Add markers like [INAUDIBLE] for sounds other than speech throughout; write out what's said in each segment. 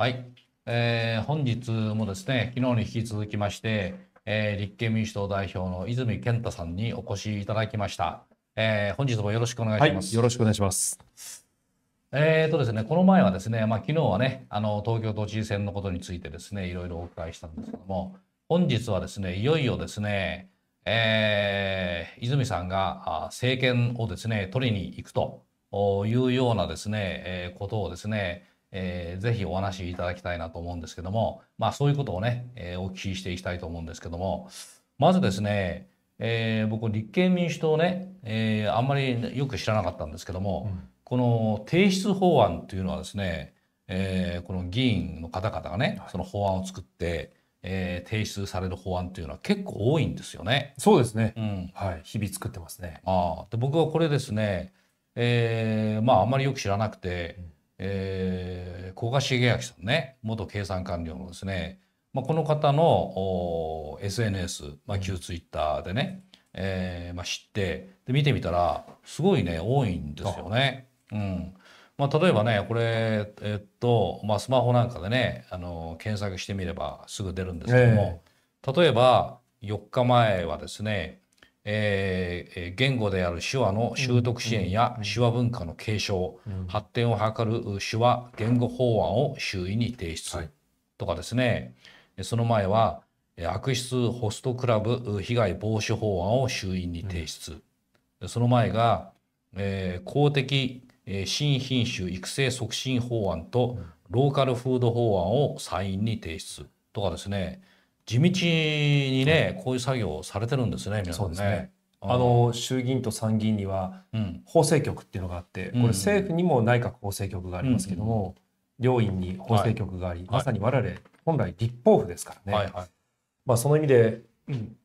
はい、えー、本日もですね、昨日に引き続きまして、えー、立憲民主党代表の泉健太さんにお越しいただきました。えー、本日もよろしくお願いします。はい、よろしくお願いします。えーとですね、この前はですね、まあ、昨日はね、あの東京都知事選のことについてですね、いろいろお伺いしたんですけども、本日はですね、いよいよですね、えー、泉さんがあ政権をですね、取りに行くというようなですね、えー、ことをですね、えー、ぜひお話しいただきたいなと思うんですけども、まあ、そういうことをね、えー、お聞きしていきたいと思うんですけども、まずですね、えー、僕、立憲民主党ね、えー、あんまりよく知らなかったんですけども、うん、この提出法案というのはですね、えー、この議員の方々がね、その法案を作って、えー、提出される法案というのは結構多いんですよね。そうですね。うん、はい、日々作ってますね。あで僕はこれですね、えー、まああんまりよく知らなくて、うんえー、古賀茂明さんね元経産官僚のですね、まあ、この方の SNS、まあ、旧ツイッターでね、えーまあ、知ってで見てみたらすごいね多いんですよね。うんまあ、例えばねこれ、えっとまあ、スマホなんかでねあの検索してみればすぐ出るんですけども、えー、例えば4日前はですねえー、言語である手話の習得支援や手話文化の継承、発展を図る手話言語法案を周囲に提出とかですね、はい、その前は悪質ホストクラブ被害防止法案を衆院に提出、うん、その前が、えー、公的、え新品種育成促進法案と、ローカルフード法案を参院に提出とかですね地道にね、こういう作業をされてるんですね、皆さんね。あの衆議院と参議院には法制局っていうのがあって、これ政府にも内閣法制局がありますけども、両院に法制局があり、まさに我々本来立法府ですからね、はいはい、まあ、その意味で、うん、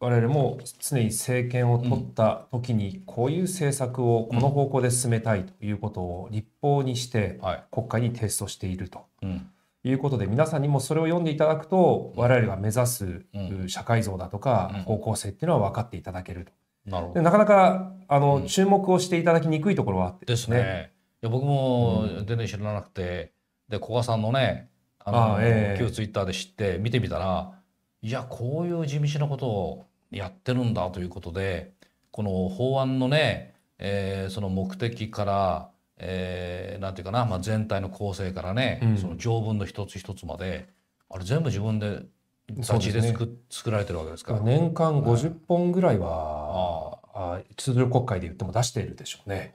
我々も常に政権を取った時にこういう政策をこの方向で進めたいということを立法にして国会に提出をしていると。うんうんいうことで皆さんにもそれを読んでいただくと我々が目指す社会像だとか方向性っていうのは分かっていただけると。なるほどなかなかあの、注目をしていただきにくいところはあってですね。でねいや僕も全然知らなくて、で古賀さんのねあのえー、旧ツイッターで知って見てみたらいやこういう地道なことをやってるんだということでこの法案のね、えー、その目的からえー、なんていうかな、まあ、全体の構成からね、うん、その条文の一つ一つまであれ全部自分で立で作、ね、作られてるわけですから年間50本ぐらいは、うん、ああ通場国会で言っても出しているでしょうね。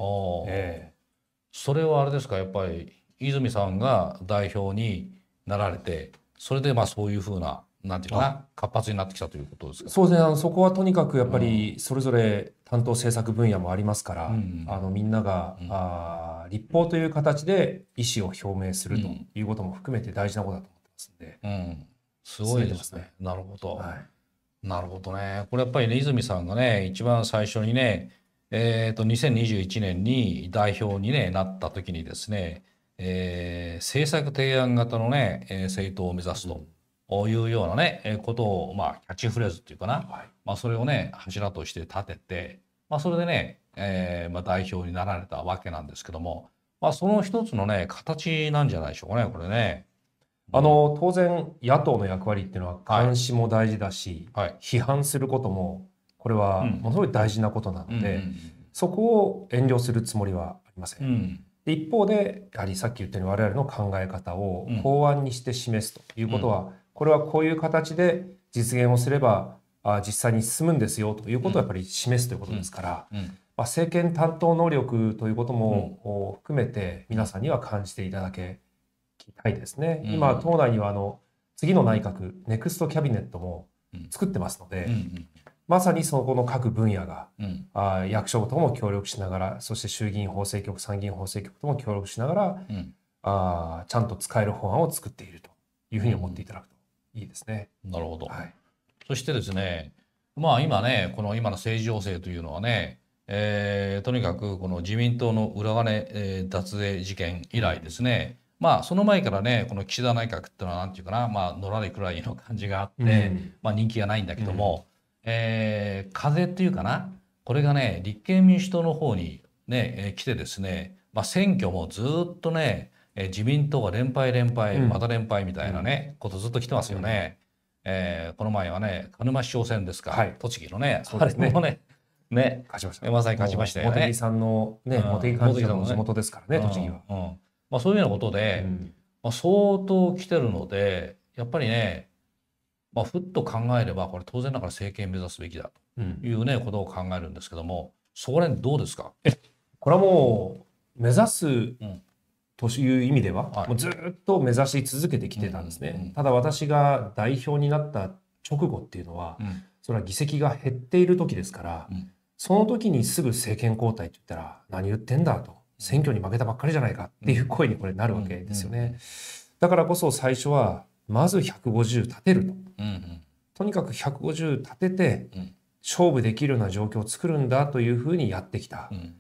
えー、それはあれですかやっぱり泉さんが代表になられてそれでまあそういうふうななんていうかな、活発になってきたということですかそうですねあの、そこはとにかくやっぱり、それぞれ担当政策分野もありますから、うん、あのみんなが、うん、あ立法という形で意思を表明するということも含めて大事なことだと思ってますんで、うん、すごいですね。すねなるほど、はい、なるほどね。これやっぱり、ね、泉さんがね、一番最初にね、えーと、と2021年に代表に、ね、なった時にですね、えー、政策提案型のね、政党を目指すと。いうようなねことをまあキャッチフレーズっていうかな、はい、まあ、それをね柱として立てて、まあ、それでね、えー、まあ代表になられたわけなんですけども、まあ、その一つのね形なんじゃないでしょうかねこれね。あの当然野党の役割っていうのは監視も大事だし、はいはい、批判することもこれはものすごい大事なことなので、うんうんうん、そこを遠慮するつもりはありません。うん、で一方でやはりさっき言ったように我々の考え方を法案にして示すということは、これはこういう形で実現をすればあ実際に進むんですよということをやっぱり示すということですから、うんうん、まあ、政権担当能力ということも、含めて皆さんには感じていただけたいですね。今党内にはあの次の内閣ネクストキャビネットも作ってますので、うんうんまさにそこの各分野が、うん、あ役所とも協力しながらそして衆議院法制局参議院法制局とも協力しながら、うん、あちゃんと使える法案を作っているというふうに思っていただくと。いいですね。なるほど、はい、そしてですねまあ今ねこの今の政治情勢というのはね、えー、とにかくこの自民党の裏金、えー、脱税事件以来ですねまあその前からねこの岸田内閣っていうのは何て言うかなまあ野良でくらいの感じがあって、うん、まあ人気がないんだけども、うん、えー、風っていうかなこれがね立憲民主党の方にね、えー、来てですね、まあ、選挙もずっとねえー、自民党は連敗連敗、また連敗みたいなね、ことずっと来てますよね。えー、この前はね、鹿沼市長選ですか、はい、栃木のね、そうですね。ね [LAUGHS] ね、勝ちました。まさに勝ちましたよね。茂木さんのね、茂木幹事長の地元ですからね、栃木は。うん。まあそういうようなことで、まあ相当来てるので、やっぱりね、まあふっと考えればこれ当然だから政権目指すべきだというね、ことを考えるんですけども、そこら辺どうですか。これはもう目指すという意味では、はい、もうずっと目指し続けてきてたんですね、うんうんただ私が代表になった直後っていうのは、うん、それは議席が減っている時ですから、うん、その時にすぐ政権交代って言ったら何言ってんだと選挙に負けたばっかりじゃないかっていう声にこれなるわけですよね、うんうんうん、だからこそ最初はまず150立てると、うんうん、とにかく150立てて勝負できるような状況を作るんだというふうにやってきた、うん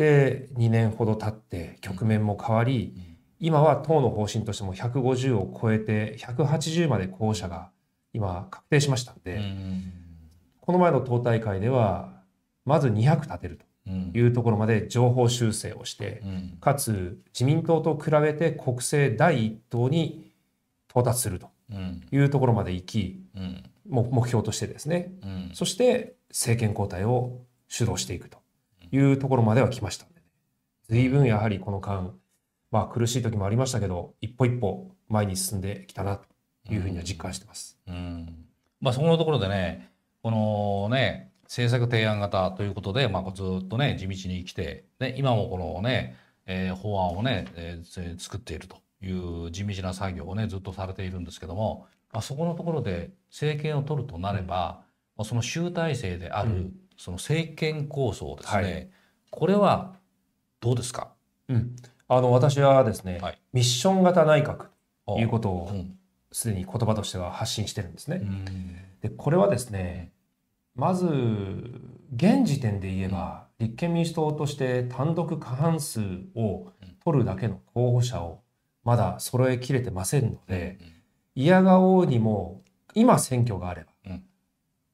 で2年ほど経って局面も変わり、今は党の方針としても150を超えて180まで候補者が今確定しましたんで、この前の党大会ではまず200立てるというところまで情報修正をして、かつ自民党と比べて国政第一党に到達するというところまで行き、目標としてですね、そして政権交代を主導していくというところまでは来ました。随分やはりこの間、まあ苦しい時もありましたけど、一歩一歩前に進んできたなというふうには実感してます。うん、うん、まあそこのところでね、このね、政策提案型ということで、まあ、ずっとね、地道に来て、ね、今もこのね、えー、法案をね、えー、作っているという地道な作業をね、ずっとされているんですけども、まあ、そこのところで政権を取るとなれば、うん、その集大成である、うんその政権構想ですね、はい、これはどうですか、うん、あの私はですね、はい、ミッション型内閣ということをすでに言葉としては発信してるんですね。うん、でこれはですねまず現時点で言えば、立憲民主党として単独過半数を取るだけの候補者をまだ揃えきれてませんので、嫌がおうにも今選挙があれば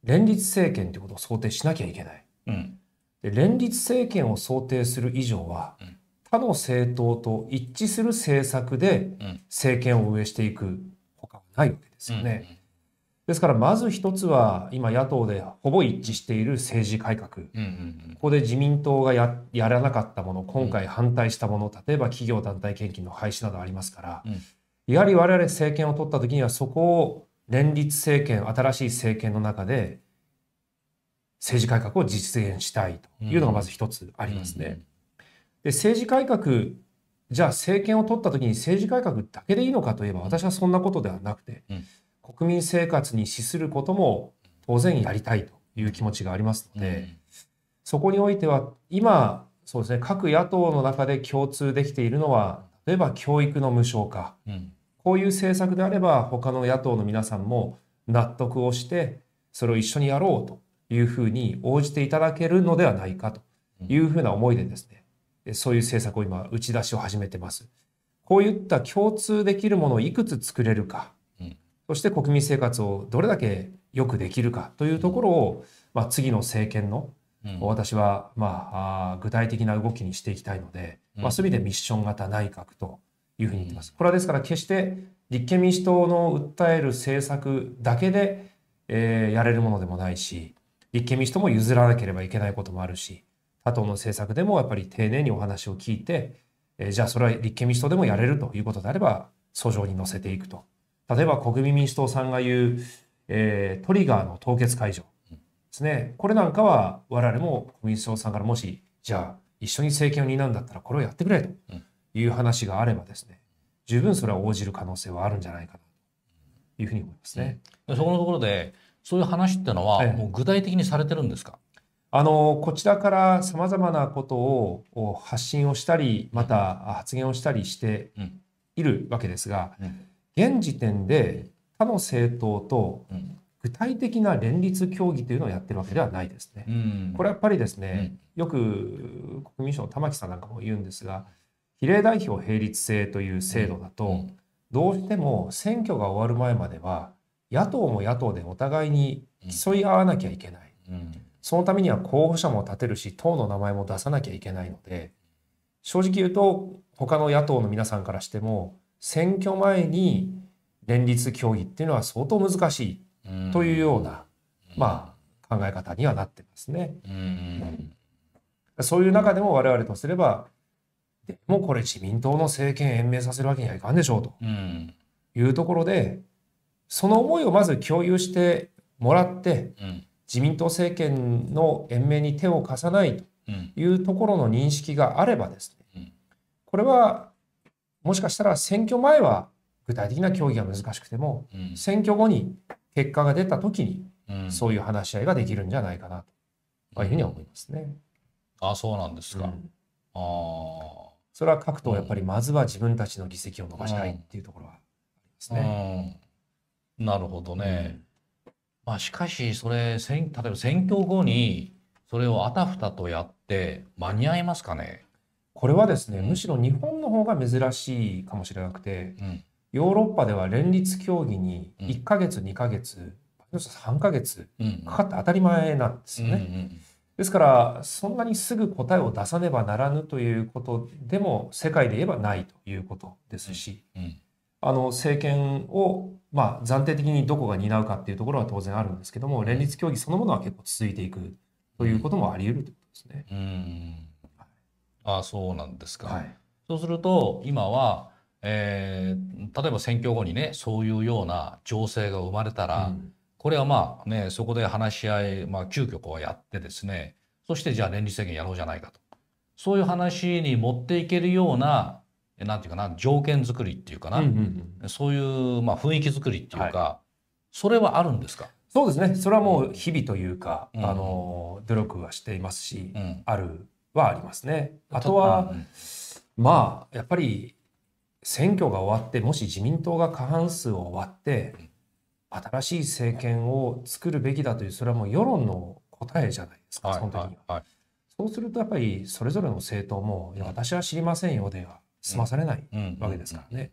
連立政権ということを想定しなきゃいけない。うん、で連立政権を想定する以上は、うん、他の政党と一致する政策で政権を運営していくほかはないわけですよね。うん、ですからまず一つは今野党でほぼ一致している政治改革、ここで自民党がやらなかったもの今回反対したもの例えば企業団体献金の廃止などありますから、やはり我々政権を取った時にはそこを連立政権新しい政権の中で政治改革を実現したいというのがまず一つありますね。で政治改革じゃあ政権を取った時に政治改革だけでいいのかといえば私はそんなことではなくて、国民生活に資することも当然やりたいという気持ちがありますので、そこにおいては今そうですね各野党の中で共通できているのは例えば教育の無償化、うん、こういう政策であれば他の野党の皆さんも納得をしてそれを一緒にやろうというふうに応じていただけるのではないかというふうな思いでですねそういう政策を今打ち出しを始めてます。こういった共通できるものをいくつ作れるか、そして国民生活をどれだけよくできるかというところを、まあ、次の政権の、私は、まあ、具体的な動きにしていきたいので、まあ、そういう意味でミッション型内閣というふうに言ってます。これはですから決して立憲民主党の訴える政策だけで、えー、やれるものでもないし、立憲民主党も譲らなければいけないこともあるし、他党の政策でもやっぱり丁寧にお話を聞いて、えー、じゃあそれは立憲民主党でもやれるということであれば、訴状に乗せていくと。例えば国民民主党さんが言う、えー、トリガーの凍結解除ですね。これなんかは我々も国民民主党さんからもし、じゃあ一緒に政権を担うんだったらこれをやってくれと。うんいう話があればですね、十分それは応じる可能性はあるんじゃないかなというふうに思いますね。うん、そこのところで、そういう話っていうのは、もう具体的にされてるんですか、ええ、あのこちらからさまざまなことを発信をしたり、また発言をしたりしているわけですが、現時点で他の政党と具体的な連立協議というのをやってるわけではないですね。これはやっぱりですね、よく国民省の玉木さんなんかも言うんですが、比例代表並立制という制度だと、どうしても選挙が終わる前までは野党も野党でお互いに競い合わなきゃいけない、そのためには候補者も立てるし党の名前も出さなきゃいけないので正直言うと他の野党の皆さんからしても選挙前に連立協議っていうのは相当難しいというような、まあ考え方にはなってますね。そういう中でも我々とすればでもこれ自民党の政権延命させるわけにはいかんでしょうというところで、その思いをまず共有してもらって、自民党政権の延命に手を貸さないというところの認識があればですね、これはもしかしたら選挙前は具体的な協議が難しくても、選挙後に結果が出た時に、そういう話し合いができるんじゃないかなというふうには思いますね。あそうなんですか、うん、あそれは各党やっぱりまずは自分たちの議席を伸ばしたいっていうところはありますね。うん、なるほどね。うん、まあ、しかしそれ選例えば選挙後にそれをあたふたとやって間に合いますかねこれはですね、うん、むしろ日本の方が珍しいかもしれなくて、ヨーロッパでは連立協議に1か月2か月、3か月かかって当たり前なんですよね。ですから、そんなにすぐ答えを出さねばならぬということでも、世界で言えばないということですし、あの政権を、まあ、暫定的にどこが担うかっていうところは当然あるんですけども、連立協議そのものは結構続いていくということもあり得るということですね。うん、ああそうなんですか、はい、そうすると今は、えー、例えば選挙後にねそういうような情勢が生まれたら、うんこれはまあね、そこで話し合い、まあ、急遽こうやってですね、そしてじゃあ年利制限やろうじゃないかと。そういう話に持っていけるような、なんていうかな、条件作りっていうかな、うんうんうん、そういう、まあ、雰囲気作りっていうか、はい、それはあるんですかそうですね。それはもう日々というか、うん、あの、努力はしていますし、うん、あるはありますね。あとは、うん、まあ、やっぱり、選挙が終わって、もし自民党が過半数を割って、新しい政権を作るべきだというそれはもう世論の答えじゃないですか、その時には。はいはい、そうするとやっぱりそれぞれの政党も「いや私は知りませんよ」では済まされないわけですからね。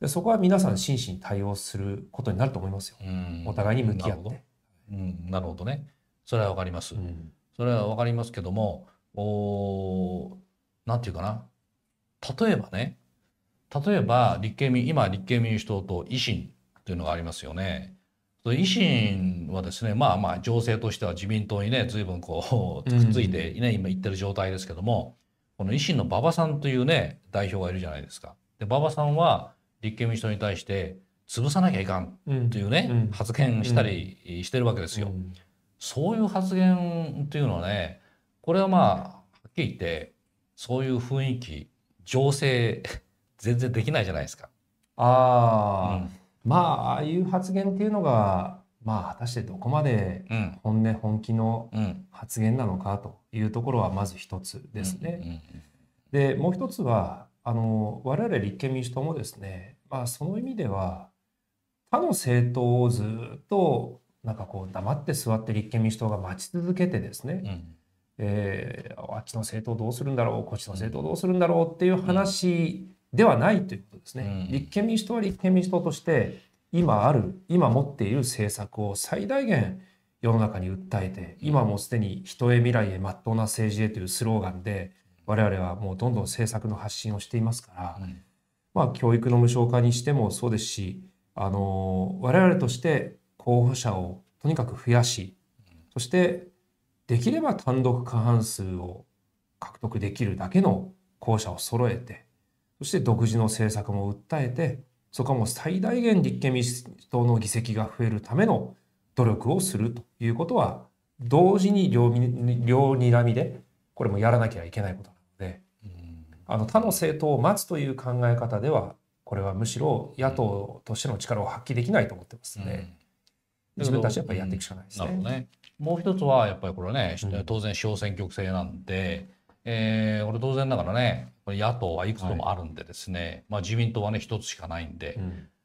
でそこは皆さん真摯に対応することになると思いますよ。うん、お互いに向き合って。うん、なるほどね。それはわかります。うん、それはわかりますけども、おなんていうかな。例えばね、例えば立憲民今立憲民主党と維新というのがありますよね。維新はですね、まあまあ情勢としては自民党にね、随分こう、くっついてね、うん、今言ってる状態ですけども、この維新の馬場さんというね、代表がいるじゃないですか。で、馬場さんは立憲民主党に対して、潰さなきゃいかんというね、うん、発言したりしてるわけですよ、うん。そういう発言というのはね、これはまあ、はっきり言って、そういう雰囲気、情勢、全然できないじゃないですか。ああ、まあああいう発言っていうのがまあ果たしてどこまで本音本気の発言なのかというところはまず一つですね。でもう一つはあの我々立憲民主党もですね、まあ、その意味では他の政党をずっとなんかこう黙って座って立憲民主党が待ち続けてですね、えー、あっちの政党どうするんだろうこっちの政党どうするんだろうっていう話ではないということですね。立憲民主党は立憲民主党として今ある今持っている政策を最大限世の中に訴えて今もすでに人へ未来へまっとうな政治へというスローガンで我々はもうどんどん政策の発信をしていますから、うん、まあ、教育の無償化にしてもそうですしあの我々として候補者をとにかく増やしそしてできれば単独過半数を獲得できるだけの候補者を揃えてそして独自の政策も訴えて、そこはもう最大限立憲民主党の議席が増えるための努力をするということは、同時に両両にらみで、これもやらなきゃいけないことなので、あの他の政党を待つという考え方では、これはむしろ野党としての力を発揮できないと思ってますの、ね、で、自分たちはやっぱりやっていくしかないですね。うん、ねもう一つはやっぱりこれね、当然小選挙区制なんで、うんえー、これ当然ながらね野党はいくつもあるんでですね、はい、まあ、自民党はね一つしかないんで、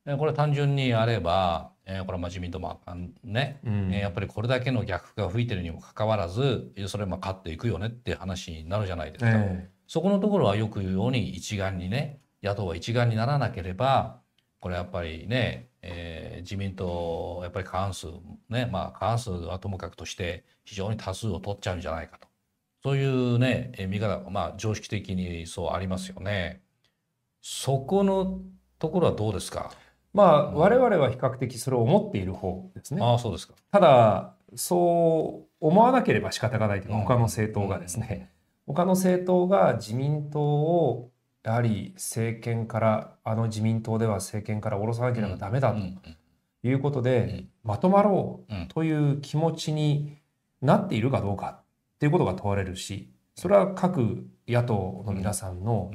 うん、これ単純にやれば、えー、これはまあ自民党もあんね、うん、えー、やっぱりこれだけの逆が吹いてるにもかかわらずそれまあ勝っていくよねって話になるじゃないですか、えー、そこのところはよく言うように一丸にね野党は一丸にならなければこれやっぱりね、えー、自民党やっぱり過半数ねまあ過半数はともかくとして非常に多数を取っちゃうんじゃないかと。というね見方まあ常識的にそうありますよね。そこのところはどうですかまあ、うん、我々は比較的それを思っている方ですね。あそうですかただそう思わなければ仕方がないというか他の政党がですね、うん、他の政党が自民党をやはり政権からあの自民党では政権から下ろさなければダメだということで、まとまろうという気持ちになっているかどうかっていうことが問われるしそれは各野党の皆さんの、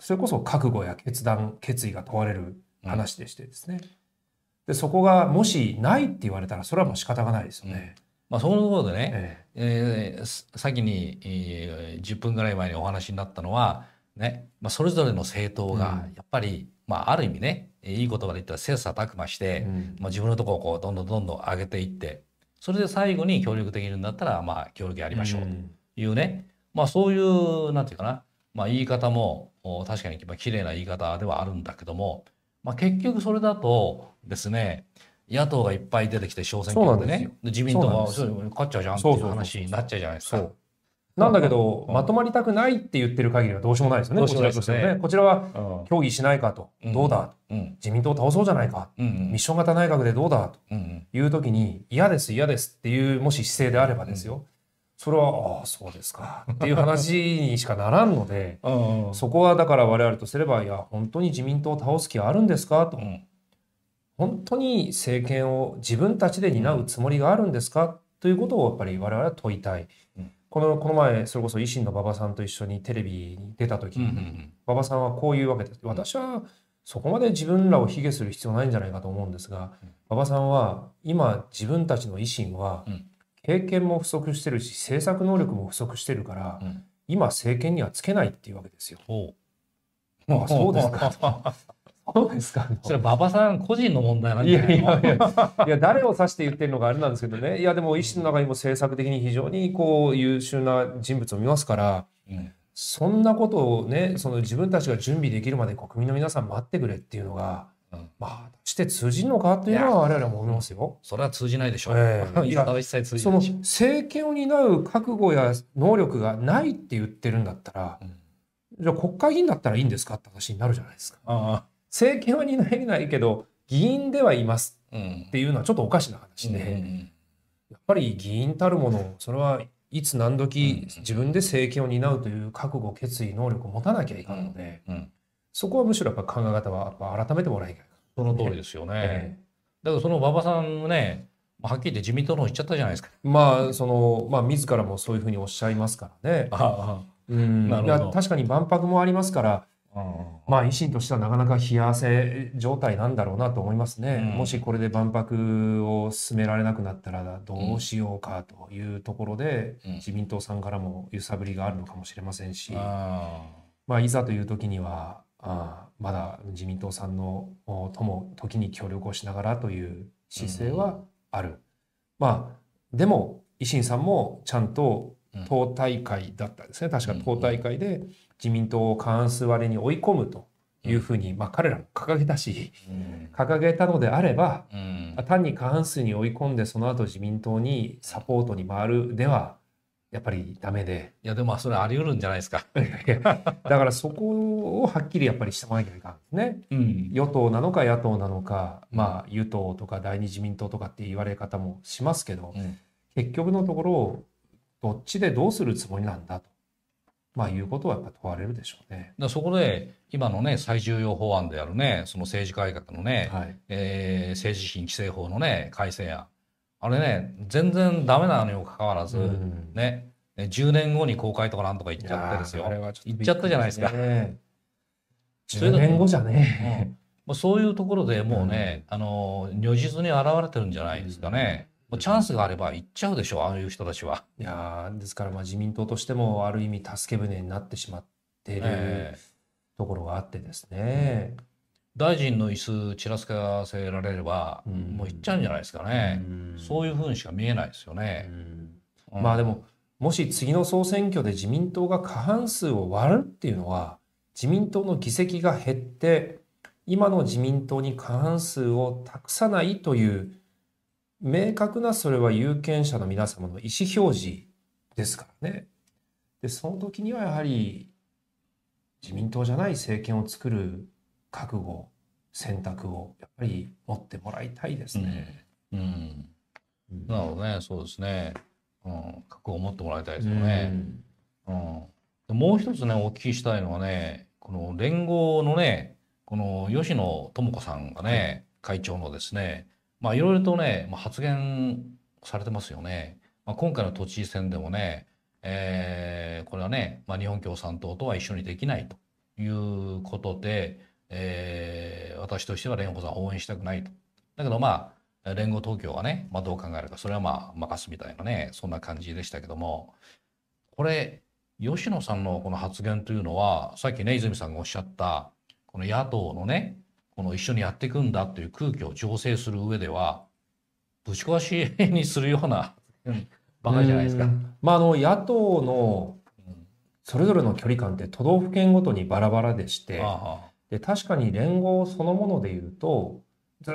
それこそ覚悟や決断決意が問われる話でしてですね、でそこがもしないって言われたらそれはもう仕方がないですよね。まあ、そのところでね、えええー、先に、えー、10分ぐらい前にお話になったのは、ねまあ、それぞれの政党がやっぱり、うん、まあ、ある意味ねいい言葉で言ったら切磋琢磨して、うん、まあ、自分のところをこうどんどんどんどん上げていってそれで最後に協力できるんだったらまあ協力やりましょうというね、うん、まあそういうなんていうかな、まあ、言い方も確かに綺麗な言い方ではあるんだけども、まあ、結局それだとですね野党がいっぱい出てきて小選挙区でね自民党が勝っちゃうじゃんっていう話になっちゃうじゃないですか。なんだけど、まとまりたくないって言ってる限りはどうしようもないですよね、こちらとしてはね。こちらは、協議しないかと、どうだ、自民党を倒そうじゃないか、ミッション型内閣でどうだという時に、嫌です、嫌ですっていう、もし姿勢であればですよ。それはああそうですかっていう話にしかならんので [LAUGHS] そこはだから我々とすればいや本当に自民党を倒す気あるんですかと、本当に政権を自分たちで担うつもりがあるんですかということをやっぱり我々は問いたいこのこの前それこそ維新の馬場さんと一緒にテレビに出た時、き、うんうん、馬場さんはこういうわけです私はそこまで自分らを卑下する必要ないんじゃないかと思うんですが、馬場さんは今自分たちの維新は経験も不足してるし政策能力も不足してるから、今政権にはつけないっていうわけですよ。うん、あそうですか [LAUGHS] そうですか。それは馬場さん個人の問題なんですいやいやいや、いや誰を指して言ってるのかあれなんですけどね。いや、でも医師の中にも政策的に非常にこう優秀な人物を見ますから、うん、そんなことをね、その自分たちが準備できるまで国民の皆さん待ってくれっていうのが、うん、まあ、して通じるのかというのは我々も思いますよ。それは通じないでしょう。えー、[LAUGHS] いや、その政権を担う覚悟や能力がないって言ってるんだったら、うん、じゃあ国会議員だったらいいんですかって話になるじゃないですか。ああ政権は担えないけど議員ではいますっていうのはちょっとおかしな話で、うん、やっぱり議員たるものそれはいつ何時自分で政権を担うという覚悟決意能力を持たなきゃいかんので、うんうん、そこはむしろやっぱ考え方はやっぱ改めてもらいたいその通りですよね。だからその馬場さんねはっきり言って自民党の方言っちゃったじゃないですか。まあそのまあ自らもそういうふうにおっしゃいますからね。ああうん、確かに万博もありますからまあ、維新としてはなかなか冷や汗状態なんだろうなと思いますね、うん、もしこれで万博を進められなくなったらどうしようかというところで、うん、自民党さんからも揺さぶりがあるのかもしれませんし、うん、まあ、いざという時にはあまだ自民党さんのとも時に協力をしながらという姿勢はある。まあ、でも維新さんもちゃんと党大会だったんですね、確か党大会で自民党を過半数割れに追い込むというふうに、まあ、彼らも掲げたし、掲げたのであれば、単に過半数に追い込んでその後自民党にサポートに回るではやっぱりダメでいやでもそれあり得るんじゃないですか [LAUGHS] だからそこをはっきりやっぱりしてもらなきゃいかんですね、うん、与党なのか野党なのか、まあ、与党とか第二自民党とかって言われ方もしますけど、うん、結局のところどっちでどうするつもりなんだと、まあ、いうことはやっぱ問われるでしょうね。だそこで今のね最重要法案であるねその政治改革のね、はい、えー、政治資金規正法のね改正案あれね全然ダメなのにもかかわらず、うん、ね10年後に公開とかなんとか言っちゃってですよ言っちゃったじゃないですか。10 [LAUGHS] 年後じゃねえ。まあ、そういうところでもうね、うん、あの如実に現れてるんじゃないですかね。チャンスがあれば行っちゃうでしょう、ああいう人たちは。いやですからまあ自民党としてもある意味助け舟になってしまってる、えー、ところがあってですね。大臣の椅子ちらつかせられれば、もう行っちゃうんじゃないですかね、うそういうふうにしか見えないですよね。まあでももし次の総選挙で自民党が過半数を割るっていうのは自民党の議席が減って今の自民党に過半数を託さないという明確なそれは有権者の皆様の意思表示ですからね。で、その時にはやはり自民党じゃない政権を作る覚悟、選択をやっぱり持ってもらいたいですね。うん。うん、なるほどね、そうですね。うん、覚悟を持ってもらいたいですよね。うん、うん、もう一つね、お聞きしたいのはね、この連合のね、この吉野智子さんがね、はい、会長のですね、まあいろいろとね、まあ、発言されてますよね。まあ、今回の都知事選でもね、えー、これはね、まあ、日本共産党とは一緒にできないということで、えー、私としては蓮舫さん応援したくないと。だけどまあ、連合東京はね、まあ、どう考えるか、それはまあ任すみたいなね、そんな感じでしたけども、これ、吉野さんのこの発言というのは、さっきね、泉さんがおっしゃった、この野党のね、この一緒にやっていくんだという空気を調整する上ではぶち壊しにするようなバカじゃないですか。まあ、あの野党のそれぞれの距離感って都道府県ごとにバラバラでしてで確かに連合そのもので言うとずっ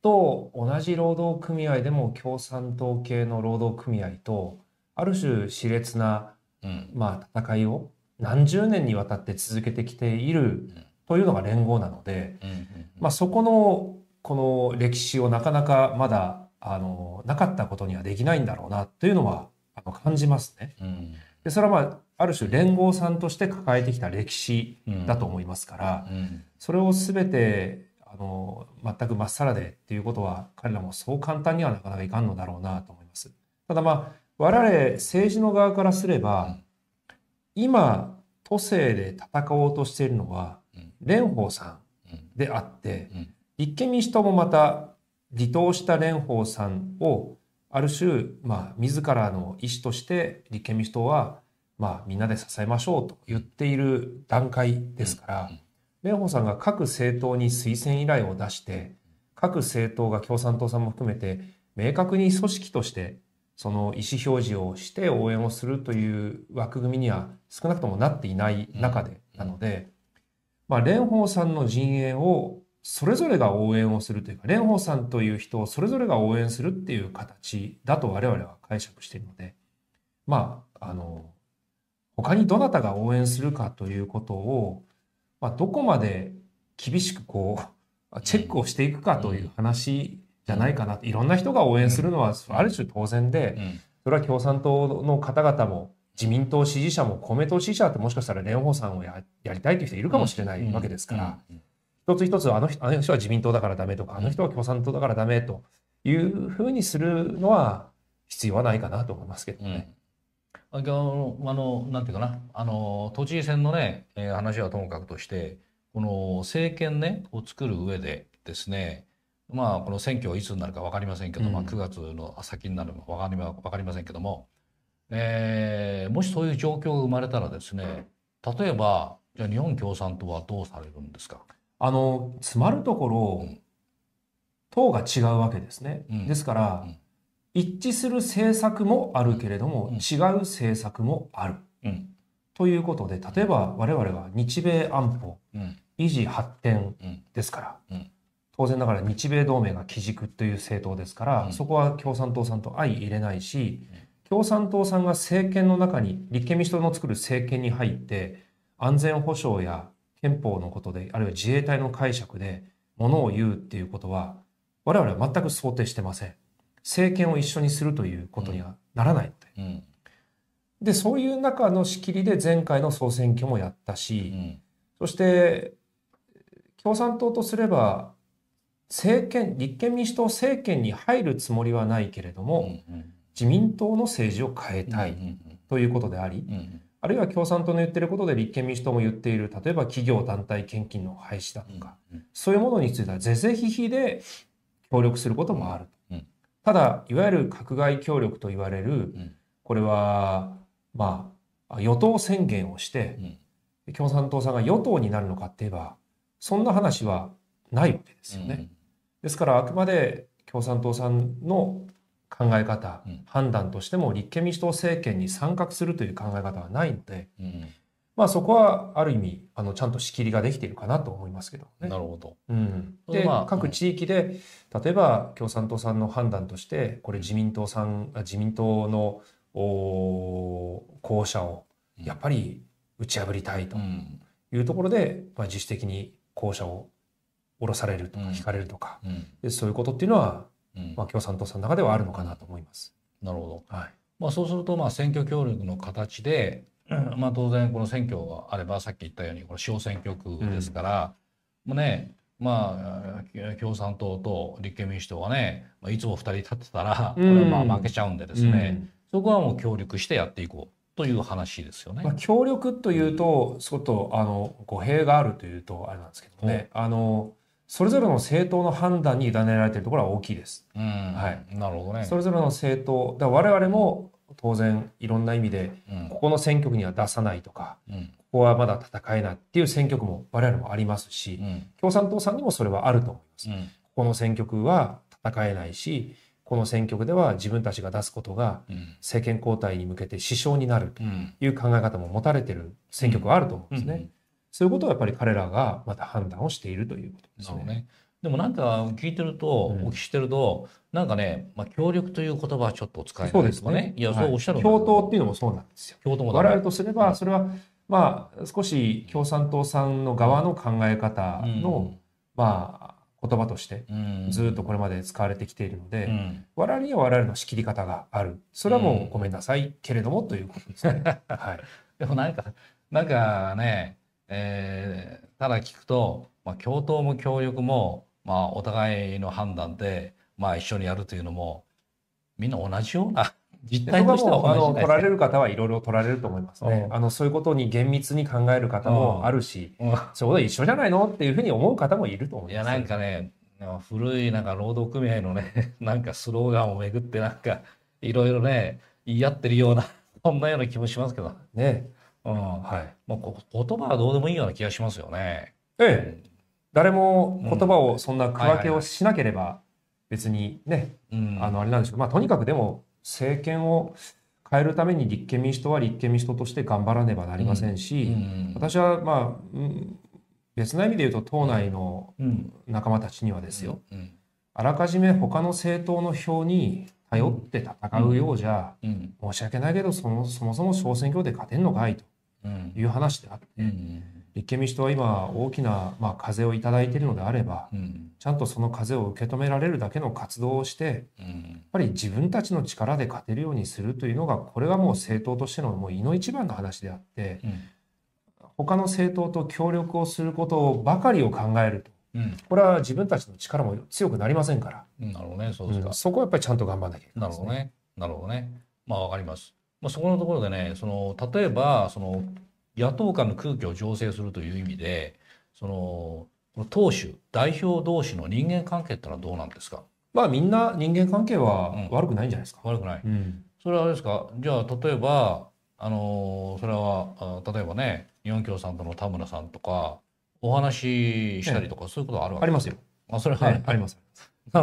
と同じ労働組合でも共産党系の労働組合とある種熾烈な、まあ、戦いを何十年にわたって続けてきている、というのが連合なので、まあ、そこのこの歴史をなかなかまだあのなかったことにはできないんだろうなというのはあの感じますね。でそれはまあある種連合さんとして抱えてきた歴史だと思いますから、それを全てあの全くまっさらでっていうことは彼らもそう簡単にはなかなかいかんのだろうなと思います。ただまあ我々政治の側からすれば、今都政で戦おうとしているのは蓮舫さんであって、立憲民主党もまた離党した蓮舫さんをある種、まあ、自らの意思として立憲民主党は、まあ、みんなで支えましょうと言っている段階ですから、蓮舫さんが各政党に推薦依頼を出して各政党が共産党さんも含めて明確に組織としてその意思表示をして応援をするという枠組みには少なくともなっていない中でなので、まあ、蓮舫さんの陣営をそれぞれが応援をするというか、蓮舫さんという人をそれぞれが応援するっていう形だと我々は解釈しているので、まあ、あの、他にどなたが応援するかということを、まあ、どこまで厳しくこう、チェックをしていくかという話じゃないかな。いろんな人が応援するのは、ある種当然で、それは共産党の方々も自民党支持者も公明党支持者ってもしかしたら蓮舫さんをやりたいという人いるかもしれないわけですから、一つ一つあの人あの人は自民党だからダメとかあの人は共産党だからダメというふうにするのは必要はないかなと思いますけどね。うん、あのなんていうかなあの都知事選のね、え話はともかくとしてこの政権ねを作る上でですねまあこの選挙いつになるか分かりませんけど、うん、まあ、9月の先になるのか分かり分かりませんけどもえー、もしそういう状況が生まれたらですね例えばじゃあ日本共産党はどうされるんですかあの詰まるところ、うん、党が違うわけですね、うん、ですから、うん、一致する政策もあるけれども、違う政策もある、うん、ということで例えば我々は日米安保、維持発展ですから、うん当然ながら日米同盟が基軸という政党ですから、そこは共産党さんと相入れないし、うん共産党さんが政権の中に、立憲民主党の作る政権に入って、安全保障や憲法のことで、あるいは自衛隊の解釈で、ものを言うっていうことは、我々は全く想定してません。政権を一緒にするということにはならないって。うんうん、で、そういう中の仕切りで前回の総選挙もやったし、うん、そして、共産党とすれば、政権、立憲民主党政権に入るつもりはないけれども、うんうん自民党の政治を変えたいということであり、あるいは共産党の言ってることで立憲民主党も言っている例えば企業団体献金の廃止だとか、そういうものについては是々非々で協力することもある、ただいわゆる閣外協力と言われる、これはまあ与党宣言をして、共産党さんが与党になるのかっていえばそんな話はないわけですよね。ですからあくまで共産党さんの考え方、うん、判断としても立憲民主党政権に参画するという考え方はないので、うん、まあ、そこはある意味あのちゃんと仕切りができているかなと思いますけどね。なるほど、うん、で、まあ、各地域で、例えば共産党さんの判断としてこれ自民党さん自民党のお候補者をやっぱり打ち破りたいというところで、まあ、自主的に候補者を下ろされるとか引かれるとか、でそういうことっていうのはまあ、共産党さんの中ではあるのかなと思います。うん、なるほど、はいまあ、そうするとまあ選挙協力の形で、まあ、当然この選挙があればさっき言ったようにこの小選挙区ですから、もうねまあ、共産党と立憲民主党はね、まあ、いつも二人立ってたらこれはまあ負けちゃうんでですね、そこはもう協力してやっていこうという話ですよね。まあ、協力というと、うん、ちょっとあの語弊があるというとあれなんですけどね、あのそれぞれの政党の判断に委ねられているところは大きいです。うん、はい、なるほどね。それぞれの政党、だ我々も当然いろんな意味で、ここの選挙区には出さないとか、うん、ここはまだ戦えないっていう選挙区も我々もありますし、うん、共産党さんにもそれはあると思います。うん、ここの選挙区は戦えないし、この選挙区では自分たちが出すことが政権交代に向けて支障になるという考え方も持たれている選挙区はあると思うんですね。そういうことをやっぱり彼らがまた判断をしているということですね。ねでもなんか聞いてると、お聞きしてるとなんかね、まあ、協力という言葉はちょっと使えないですかね。ねいや、そうおっしゃる共闘っていうのもそうなんですよ。共闘も、ね、我々とすればそれは、まあ、少し共産党さんの側の考え方の、うん、まあ、言葉としてずっとこれまで使われてきているので、うん、我々には我々の仕切り方があるそれはもうごめんなさいけれどもということですね。はい、[LAUGHS] でもなんかなんかねえー、ただ聞くと、まあ、共闘も協力も、まあ、お互いの判断で、まあ、一緒にやるというのもみんな同じような [LAUGHS] 実態としては同じ、ね、あの取られる方はいろいろ取られると思いますね、うん、あのそういうことに厳密に考える方もあるし、うんうん、そういうこと一緒じゃないのっていうふうに思う方もいると思います、いやなんかね古いなんか労働組合のね [LAUGHS] なんかスローガンをめぐってなんかいろいろね言い合ってるようなそんなような気もしますけどねはい。まあ、言葉はどうでもいいような気がしますよね。ええ。誰も言葉をそんな区分けをしなければ、別にね、あの、あれなんですけど、まあ、とにかくでも、政権を変えるために立憲民主党は立憲民主党として頑張らねばなりませんし、うん、私は、まあ、別な意味で言うと、党内の仲間たちにはですよ、あらかじめ他の政党の票に頼って戦うようじゃ、申し訳ないけどそのそもそも小選挙で勝てんのかいという話であって、立憲民主党は今大きな、まあ、風を頂いているのであれば、ちゃんとその風を受け止められるだけの活動をして、やっぱり自分たちの力で勝てるようにするというのがこれはもう政党としてのもう胃の一番の話であって、他の政党と協力をすることばかりを考えるとうん、これは自分たちの力も強くなりませんから、なるほどねそうですか、うん、そこはやっぱりちゃんと頑張らなきゃいけない、ね、なるほどねなるほどねまあわかります、まあ、そこのところでねその例えばその野党間の空気を醸成するという意味でその党首代表同士の人間関係ってのはどうなんですかまあみんな人間関係は悪くないんじゃないですか、悪くない、それはあれですかじゃあ例えばあのそれは例えばね日本共産党の田村さんとかお話ししたりとか、そういうことあるわけ、ありますよ。あ、それはい、あります。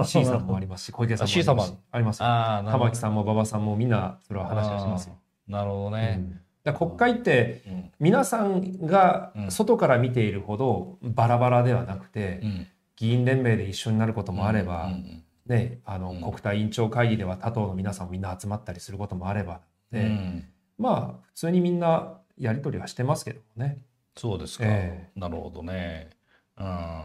C [LAUGHS] さんもありますし、小池さんもありますし。C さんもあります。玉木さんも馬場さんもみんなそれは話はしますよ。なるほどね。国会って皆さんが外から見ているほどバラバラではなくて、議員連盟で一緒になることもあれば、ね、あの国対委員長会議では他党の皆さんもみんな集まったりすることもあればで、まあ普通にみんなやり取りはしてますけどもね。そうですか、えー、なるほどね。うん、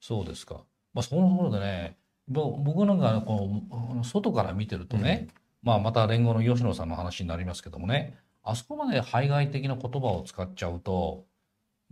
そうですか。まあ、そのところでね、僕なんかこの外から見てるとね、うん、まあ、また連合の吉野さんの話になりますけどもね、あそこまで排外的な言葉を使っちゃうと、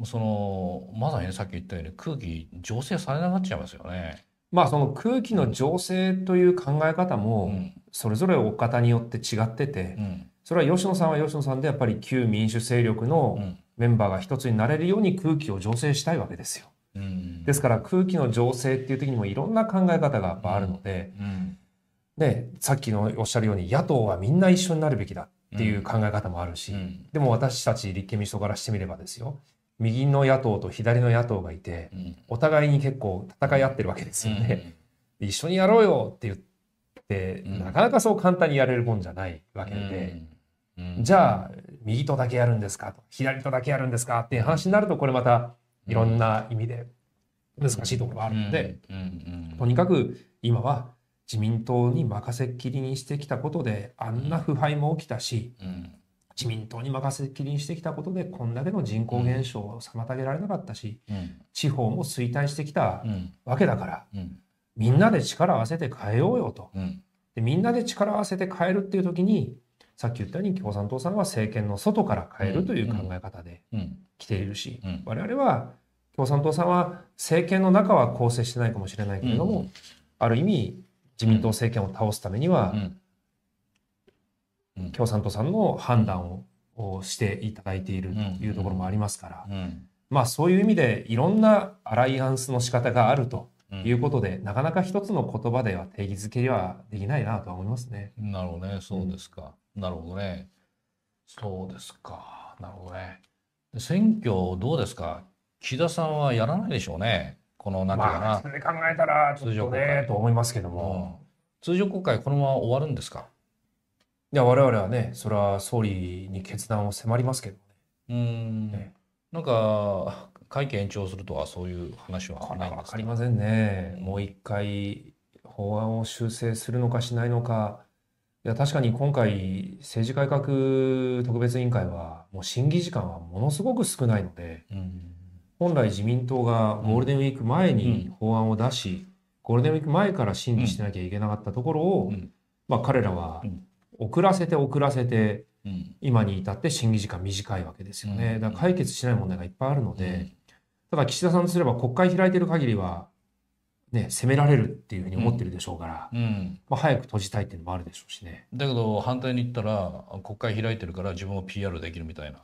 そのまさに、ね、さっき言ったように空気醸成されなくなっちゃいますよね。まあその空気の情勢という考え方もそれぞれお方によって違ってて、それは吉野さんは吉野さんでやっぱり旧民主勢力のメンバーが一つになれるように空気を醸成したいわけですよ。うん、ですから空気の醸成っていう時にもいろんな考え方がやっぱあるので、うんうん、さっきのおっしゃるように野党はみんな一緒になるべきだっていう考え方もあるし、でも私たち立憲民主党からしてみればですよ右の野党と左の野党がいて、お互いに結構戦い合ってるわけですよね。一緒にやろうよって言って、なかなかそう簡単にやれるもんじゃないわけで。じゃあ右とだけやるんですかと左とだけやるんですかっていう話になるとこれまたいろんな意味で難しいところがあるのでとにかく今は自民党に任せっきりにしてきたことであんな腐敗も起きたし、自民党に任せっきりにしてきたことでこんだけの人口減少を妨げられなかったし、地方も衰退してきたわけだから、みんなで力を合わせて変えようよと。でみんなで力を合わせて変えるっていう時にさっき言ったように共産党さんは政権の外から変えるという考え方で来ているし、我々は共産党さんは政権の中は構成してないかもしれないけれども、ある意味自民党政権を倒すためには、共産党さんの判断をしていただいているというところもありますから、まあそういう意味でいろんなアライアンスの仕方があるということで、うん、なかなか一つの言葉では定義づけはできないなと思いますね。なるほどね、そうですか。うん、なるほどね。そうですか。なるほどね。選挙どうですか木田さんはやらないでしょうね。この、なんていうかな。まあ、それ考えたら、通常国会と思いますけども、うん、通常国会このまま終わるんですかいや、我々はね、それは総理に決断を迫りますけどね。うん。ね、なんか、会期延長するとはそういう話はないんですかりませんね、もう一回法案を修正するのかしないのか、いや確かに今回、政治改革特別委員会は、もう審議時間はものすごく少ないので、うん、本来、自民党がゴールデンウィーク前に法案を出し、ゴールデンウィーク前から審議しなきゃいけなかったところを、まあ、彼らは遅らせて遅らせて、今に至って審議時間短いわけですよね。だから解決しない問題がいっぱいあるので、ただ岸田さんとすれば国会開いてる限りは、ね、攻められるっていうふうに思ってるでしょうから、うんうん、まあ、早く閉じたいっていうのもあるでしょうしね。だけど反対に言ったら国会開いてるから自分を PR できるみたいな。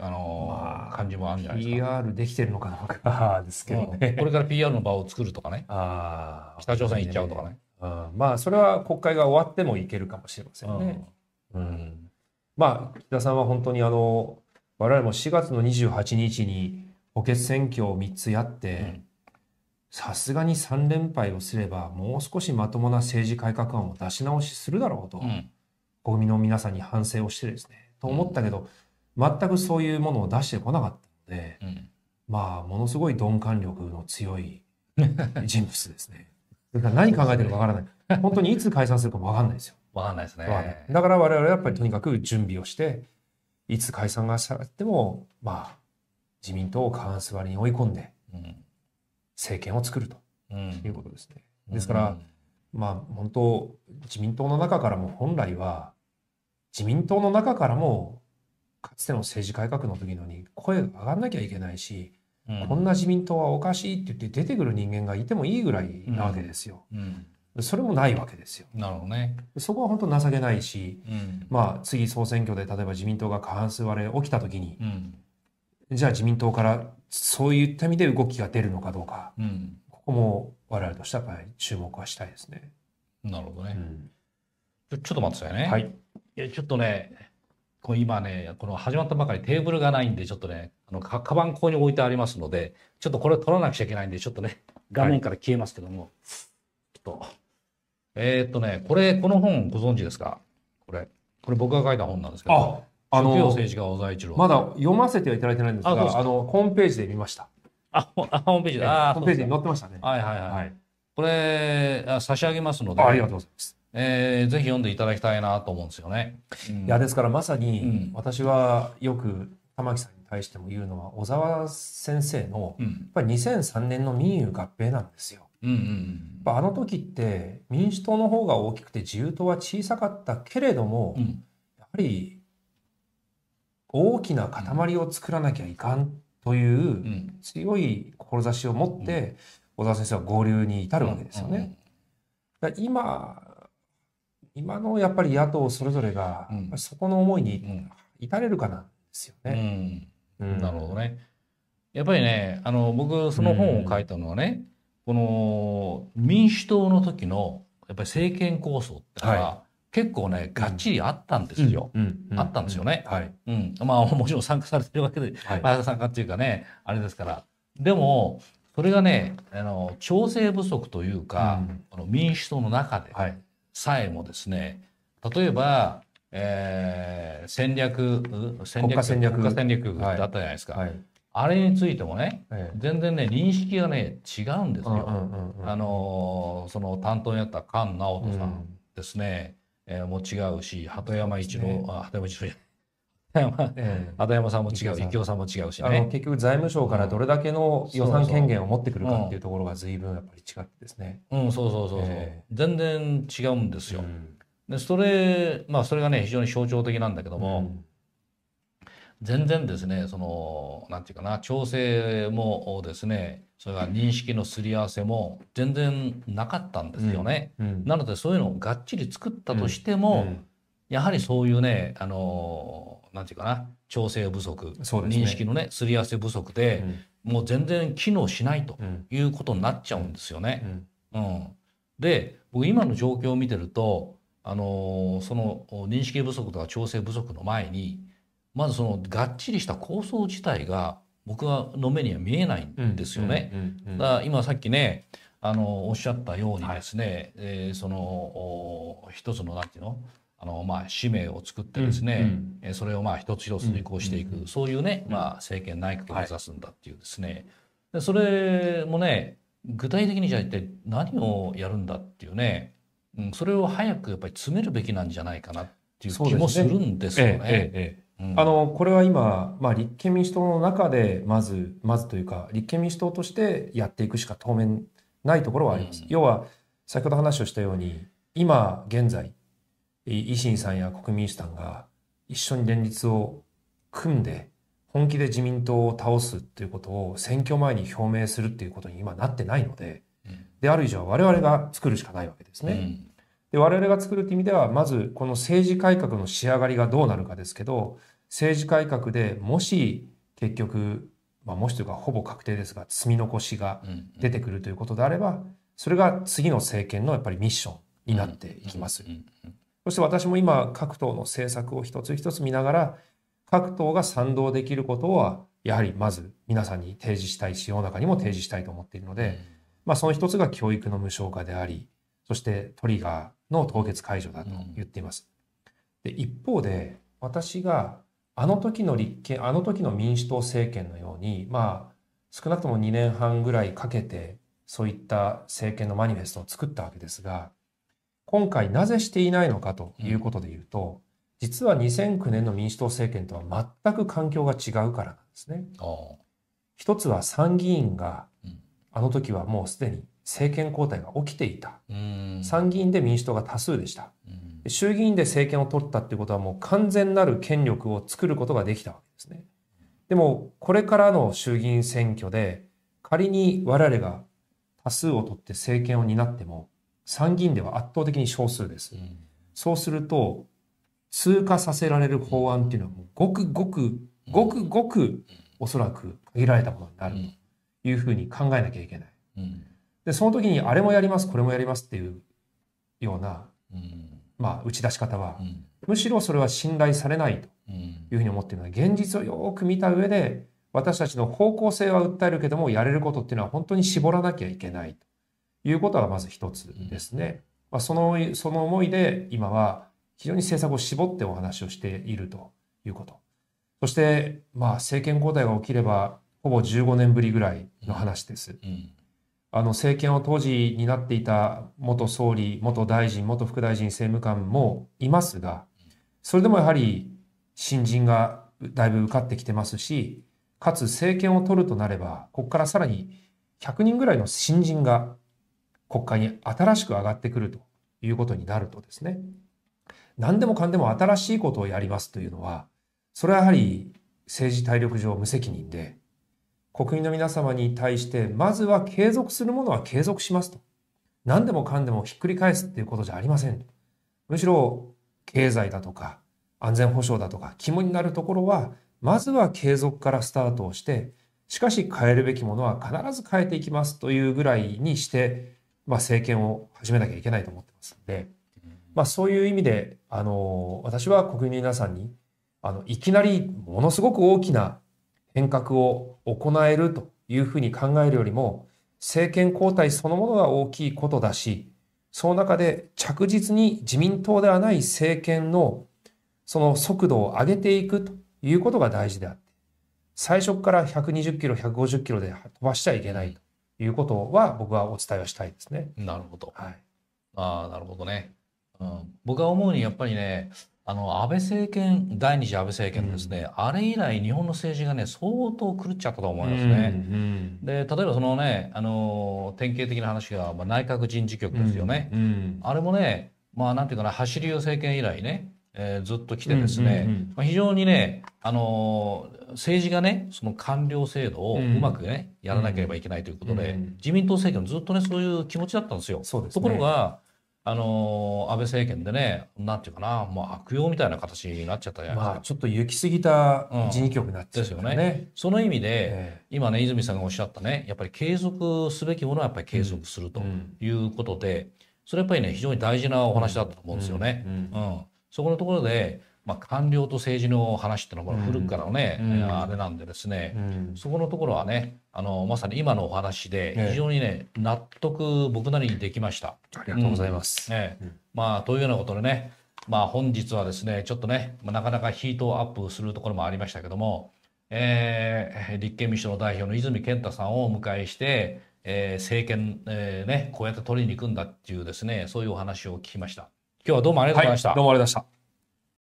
あのーまあ、感じもあるんじゃないですか。PR できてるのかどうかですけどね、うん、これから PR の場を作るとかね。[LAUGHS] あ北朝鮮行っちゃうとかね。ねん、まあそれは国会が終わってもいけるかもしれませんね。うん、うん、まあ岸田さんは本当にあの我々も4月の28日に補欠選挙を3つやって、さすがに3連敗をすれば、もう少しまともな政治改革案を出し直しするだろうと、うん、国民の皆さんに反省をしてですね、と思ったけど、うん、全くそういうものを出してこなかったので、うん、まあ、ものすごい鈍感力の強い人物ですね。[LAUGHS] か何考えてるかわからない。本当にいつ解散するかもわかんないですよ。わかんないですね。だから我々はやっぱりとにかく準備をして、いつ解散がされても、まあ、自民党を過半数割に追い込んで、政権を作るということですね。ですから、まあ、本当自民党の中からも本来は自民党の中からもかつての政治改革の時のに声が上がんなきゃいけないし、うん、こんな自民党はおかしいって言って出てくる人間がいてもいいぐらいなわけですよ。うんうん、それもないわけですよ。なるほどね。そこは本当情けないし、まあ次総選挙で例えば自民党が過半数割れ起きた時に、じゃあ自民党からそういった意味で動きが出るのかどうか、うん、ここも我々としては注目はしたいですね。なるほどね。うん、ちょっと待ってくださいね。はい。いや、ちょっとね、こ今ね、この始まったばかりテーブルがないんで、ちょっとね、あのか、かばんここに置いてありますので、ちょっとこれを取らなくちゃいけないんで、ちょっとね、画面から消えますけども、はい、ちょっと、えー、っとね、これ、この本ご存知ですかこれ、これ僕が書いた本なんですけど、あの政治家小沢一郎まだ読ませてはいただいてないんですがあのホームページで見ましたあホームページで、ホームページに載ってましたねはいはいはい、はい、これあ差し上げますのでありがとうございますえー、ぜひ読んでいただきたいなと思うんですよね。いやですからまさに私はよく玉木さんに対しても言うのは小沢先生のやっぱり2003年の民友合併なんですよ。あの時って民主党の方が大きくて自由党は小さかったけれども、うん、やはり大きな塊を作らなきゃいかんという強い志を持って小沢先生は合流に至るわけですよね。今今のやっぱり野党それぞれが、そこの思いに至れるかなんですよね。なるほどね。やっぱりねあの僕その本を書いたのはね、この民主党の時のやっぱり政権構想ってのは、はい結構ね、がっちりあったんですよ。あったんですよね。はい。うん。まあ、もちろん参加されてるわけで、はい、まあ、参加っていうかね、あれですから。でも、それがね、あの、調整不足というか、あの民主党の中でさえもですね、例えば、えー、戦略、戦略、国家戦略だったじゃないですか。はいあれについてもね、全然ね認識がね違うんですよ。あのその担当にあった菅直人さんですね、えー、も違うし、鳩山一郎、ね、あ、鳩山一郎 [LAUGHS] 鳩山さんも違う、幸男さんも違うし、ね、結局財務省からどれだけの予算権限を持ってくるかっていうところがずいぶんやっぱり違ってですね。うん、そうそうそうそう、えー、全然違うんですよ。うん、でそれまあそれがね非常に象徴的なんだけども、う全然ですねその何て言うかな調整もですねそれは認識のすり合わせも全然なかったんですよね。うんうん、なのでそういうのをがっちり作ったとしても、うん、やはりそういうねあの何て言うかな調整不足、ね、認識のねすり合わせ不足で、もう全然機能しないということになっちゃうんですよね。うんで僕今の状況を見てるとあのその認識不足とか調整不足の前にまずそのがっちりした構想自体が僕はの目には見えないんですよね。だ今さっきねあのおっしゃったようにですね、はい、えー、その一つの何て言うのあのまあ、使命を作ってですね、うん、うん、それをまあ一つ一つ遂行していく、うんうん、そういうね、まあ、政権内閣を目指すんだっていうですね、はい、でそれもね具体的にじゃあ一体何をやるんだっていうね、うん、それを早くやっぱり詰めるべきなんじゃないかなっていう気もするんですよね。あのこれは今、まあ、立憲民主党の中でまずまずというか立憲民主党としてやっていくしか当面ないところはあります。うん、要は先ほど話をしたように今現在維新さんや国民主さんが一緒に連立を組んで本気で自民党を倒すということを選挙前に表明するっていうことに今なってないので、である以上は我々が作るしかないわけですね。で我々が作るって意味ではまずこの政治改革の仕上がりがどうなるかですけど政治改革でもし結局、まあ、もしというかほぼ確定ですが積み残しが出てくるということであればそれが次の政権のやっぱりミッションになっていきます。そして私も今各党の政策を一つ一つ見ながら各党が賛同できることはやはりまず皆さんに提示したいし世の中にも提示したいと思っているので、まあ、その一つが教育の無償化でありそしてトリガーの凍結解除だと言っています。で一方で私があの時の立憲、あの時の民主党政権のように、まあ、少なくとも2年半ぐらいかけて、そういった政権のマニフェストを作ったわけですが、今回なぜしていないのかということで言うと、うん、実は2009年の民主党政権とは全く環境が違うからなんですね。一つは参議院が、あの時はもうすでに政権交代が起きていた。参議院で民主党が多数でした。うん衆議院で政権を取ったっていうことはもう完全なる権力を作ることができたわけですね。でも、これからの衆議院選挙で、仮に我々が多数を取って政権を担っても、参議院では圧倒的に少数です。うん、そうすると、通過させられる法案っていうのはもうごくごく、ごくごく、おそらく限られたことになるというふうに考えなきゃいけない。うん、で、その時にあれもやります、これもやりますっていうような、うんまあ、打ち出し方は、うん、むしろそれは信頼されないというふうに思っているので現実をよく見た上で私たちの方向性は訴えるけどもやれることっていうのは本当に絞らなきゃいけないということがまず一つですね。まあ、そのその思いで今は非常に政策を絞ってお話をしているということ。そして、まあ、政権交代が起きればほぼ15年ぶりぐらいの話です。うんあの政権を当時になっていた元総理、元大臣、元副大臣、政務官もいますが、それでもやはり新人がだいぶ受かってきてますし、かつ政権を取るとなれば、ここからさらに100人ぐらいの新人が国会に新しく上がってくるということになるとですね、何でもかんでも新しいことをやりますというのは、それはやはり政治体力上無責任で、国民の皆様に対して、まずは継続するものは継続しますと。何でもかんでもひっくり返すっていうことじゃありません。むしろ、経済だとか、安全保障だとか、肝になるところは、まずは継続からスタートをして、しかし変えるべきものは必ず変えていきますというぐらいにして、まあ、政権を始めなきゃいけないと思ってますので、まあ、そういう意味で、あの、私は国民の皆さんに、あの、いきなりものすごく大きな変革を行えるというふうに考えるよりも、政権交代そのものが大きいことだし、その中で着実に自民党ではない政権のその速度を上げていくということが大事であって、最初から120キロ、150キロで飛ばしちゃいけないということは僕はお伝えをしたいですね。なるほど。はい、ああ、なるほどね。うん、僕は思うにやっぱりね、あの安倍政権第二次安倍政権ですね、うん、あれ以来日本の政治がね相当狂っちゃったと思いますね。うんうん、で例えばそのねあの典型的な話が、まあ、内閣人事局ですよね、うんうん、あれもねまあなんていうかな走りを政権以来ね、えー、ずっと来てですね、まあ、非常にねあの政治がねその官僚制度をうまくね、やらなければいけないということで、うんうん、自民党政権ずっとねそういう気持ちだったんですよ。すね、ところがあの安倍政権でね、なんていうかな、もう悪用みたいな形になっちゃったじゃないですか。まあ、ちょっと行き過ぎた人為局になっちゃうですよね。その意味で、えー、今ね、泉さんがおっしゃったね、やっぱり継続すべきものはやっぱり継続するということで、うんうん、それやっぱりね、非常に大事なお話だったと思うんですよね。うんそこのところで、まあ、官僚と政治の話っていうのは古くからのね、うん、あれなんでですね、うん、そこのところはねあのまさに今のお話で非常にね、ええ、納得僕なりにできました。ありがとうございます、うん、ねまあ、というようなことでね、まあ、本日はですねちょっとね、まあ、なかなかヒートアップするところもありましたけども、えー、立憲民主党の代表の泉健太さんをお迎えして、えー、政権、えーね、こうやって取りに行くんだっていうですねそういうお話を聞きました。今日はどうもありがとうございました。はい、どうもありがとうございました。